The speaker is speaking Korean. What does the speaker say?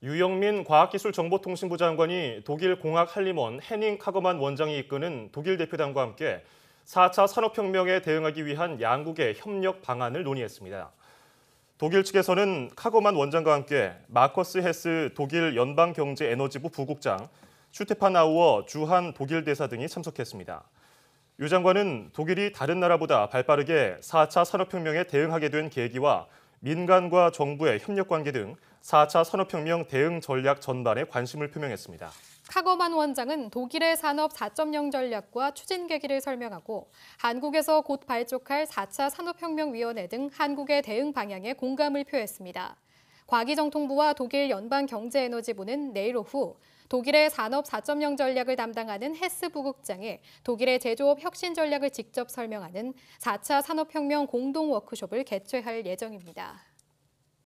유영민 과학기술정보통신부 장관이 독일 공학 할리원 헤닝 카거만 원장이 이끄는 독일 대표단과 함께 4차 산업혁명에 대응하기 위한 양국의 협력 방안을 논의했습니다. 독일 측에서는 카거만 원장과 함께 마커스 헤스 독일 연방경제에너지부 부국장, 슈테판 아우어 주한 독일 대사 등이 참석했습니다. 유 장관은 독일이 다른 나라보다 발빠르게 4차 산업혁명에 대응하게 된 계기와 민간과 정부의 협력 관계 등 4차 산업혁명 대응 전략 전반에 관심을 표명했습니다. 카거만 원장은 독일의 산업 4.0 전략과 추진 계기를 설명하고 한국에서 곧 발족할 4차 산업혁명위원회 등 한국의 대응 방향에 공감을 표했습니다. 과기정통부와 독일 연방경제에너지부는 내일 오후 독일의 산업 4.0 전략을 담당하는 헤스 부국장이 독일의 제조업 혁신 전략을 직접 설명하는 4차 산업혁명 공동 워크숍을 개최할 예정입니다.